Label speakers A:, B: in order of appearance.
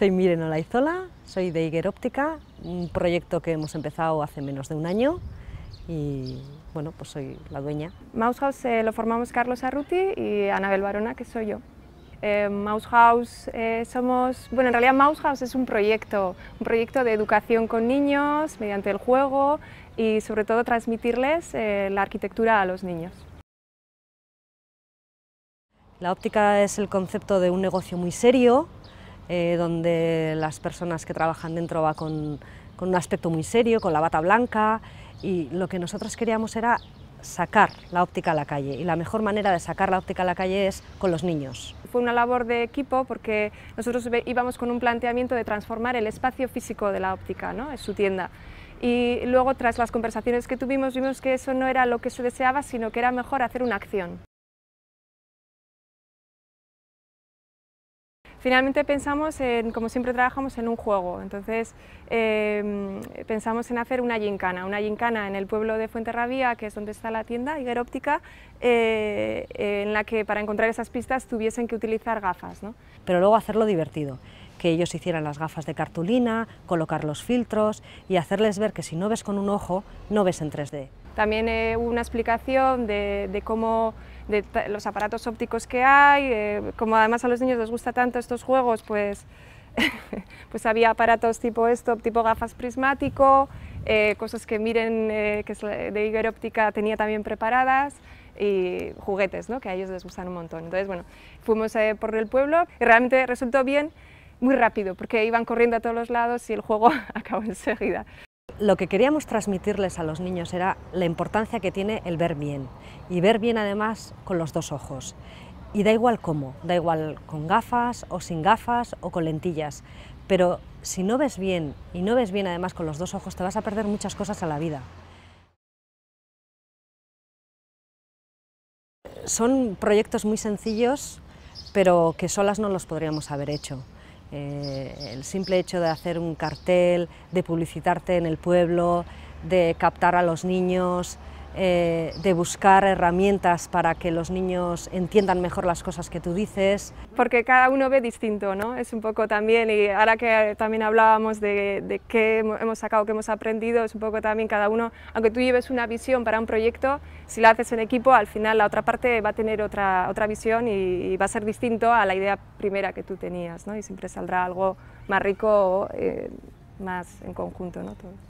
A: Soy Miren Olaizola, soy de Iger Óptica, un proyecto que hemos empezado hace menos de un año y bueno, pues soy la dueña.
B: Mouse House eh, lo formamos Carlos Arruti y Anabel Barona, que soy yo. Eh, Mouse House eh, somos, bueno, en realidad Mouse House es un proyecto, un proyecto de educación con niños mediante el juego y sobre todo transmitirles la arquitectura a los niños.
A: La óptica es el concepto de un negocio muy serio, eh, donde las personas que trabajan dentro va con, con un aspecto muy serio, con la bata blanca, y lo que nosotros queríamos era sacar la óptica a la calle y la mejor manera de sacar la óptica a la calle es con los niños.
B: Fue una labor de equipo porque nosotros íbamos con un planteamiento de transformar el espacio físico de la óptica, ¿no? su tienda. Y luego tras las conversaciones que tuvimos vimos que eso no era lo que se deseaba, sino que era mejor hacer una acción. Finalmente pensamos, en, como siempre trabajamos en un juego, entonces em, pensamos en hacer una gincana, una gincana en el pueblo de Fuenterrabía, que es donde está la tienda Higueróptica, eh, eh, en la que para encontrar esas pistas tuviesen que utilizar gafas. ¿no?
A: Pero luego hacerlo divertido que ellos hicieran las gafas de cartulina, colocar los filtros y hacerles ver que si no ves con un ojo, no ves en 3D.
B: También eh, hubo una explicación de, cómo los aparatos ópticos que hay, eh, como además a los niños les gusta tanto estos juegos, pues, pues había aparatos tipo esto, tipo gafas prismático, eh, cosas que miren que de óptica tenía también preparadas y juguetes, ¿no? que a ellos les gustan un montón. Entonces, bueno, fuimos por el pueblo y realmente resultó bien muy rápido, porque iban corriendo a todos los lados y el juego acabó enseguida.
A: Lo que queríamos transmitirles a los niños era la importancia que tiene el ver bien y ver bien además con los dos ojos. Y da igual cómo, da igual con gafas o sin gafas o con lentillas, pero si no ves bien y no ves bien además con los dos ojos te vas a perder muchas cosas a la vida. Son proyectos muy sencillos, pero que solas no los podríamos haber hecho. Eh, el simple hecho de hacer un cartel, de publicitarte en el pueblo, de captar a los niños, eh, de buscar herramientas para que los niños entiendan mejor las cosas que tú dices.
B: Porque cada uno ve distinto, ¿no? Es un poco también, y ahora que también hablábamos de, qué hemos sacado, qué hemos aprendido, es un poco también cada uno, aunque tú lleves una visión para un proyecto, si la haces en equipo, al final la otra parte va a tener otra, visión y, va a ser distinto a la idea primera que tú tenías, ¿no? Y siempre saldrá algo más rico, eh, más en conjunto, ¿no?